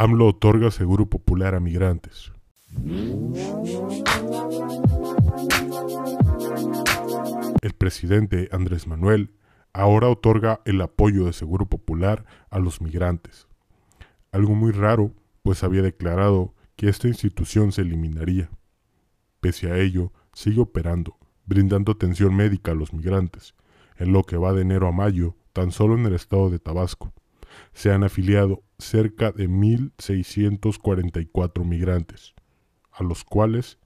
AMLO otorga seguro popular a migrantes. El presidente Andrés Manuel ahora otorga el apoyo de seguro popular a los migrantes. Algo muy raro, pues había declarado que esta institución se eliminaría. Pese a ello, sigue operando, brindando atención médica a los migrantes. En lo que va de enero a mayo, tan solo en el estado de Tabasco, se han afiliado cerca de 1.644 migrantes, a los cuales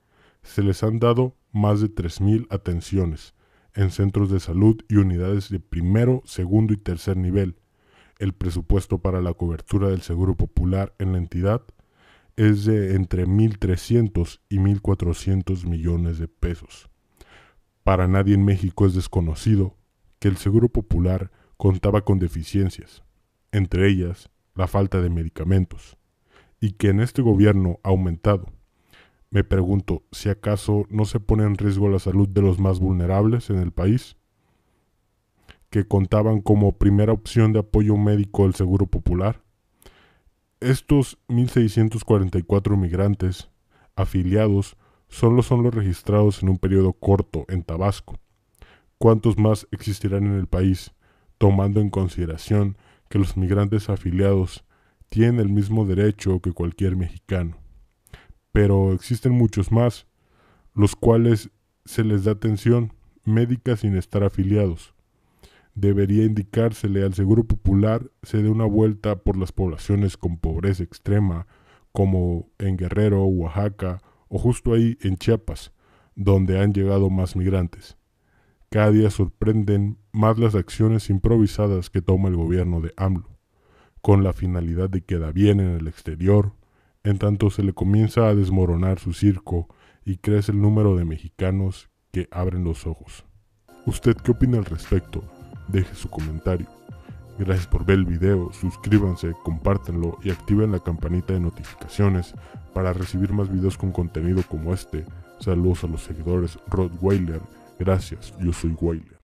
se les han dado más de 3.000 atenciones en centros de salud y unidades de primero, segundo y tercer nivel. El presupuesto para la cobertura del Seguro Popular en la entidad es de entre 1.300 y 1.400 millones de pesos. Para nadie en México es desconocido que el Seguro Popular contaba con deficiencias, entre ellas la falta de medicamentos, y que en este gobierno ha aumentado. Me pregunto si acaso no se pone en riesgo la salud de los más vulnerables en el país, que contaban como primera opción de apoyo médico el Seguro Popular. Estos 1.644 migrantes afiliados solo son los registrados en un periodo corto en Tabasco. ¿Cuántos más existirán en el país, tomando en consideración que los migrantes afiliados tienen el mismo derecho que cualquier mexicano. Pero existen muchos más, los cuales se les da atención médica sin estar afiliados. Debería indicársele al Seguro Popular se dé una vuelta por las poblaciones con pobreza extrema, como en Guerrero, Oaxaca o justo ahí en Chiapas, donde han llegado más migrantes. Cada día sorprenden más las acciones improvisadas que toma el gobierno de AMLO, con la finalidad de quedar bien en el exterior, en tanto se le comienza a desmoronar su circo y crece el número de mexicanos que abren los ojos. ¿Usted qué opina al respecto? Deje su comentario. Gracias por ver el video, suscríbanse, compártenlo y activen la campanita de notificaciones para recibir más videos con contenido como este. Saludos a los seguidores Rod Weiler. Gracias, yo soy Wiley.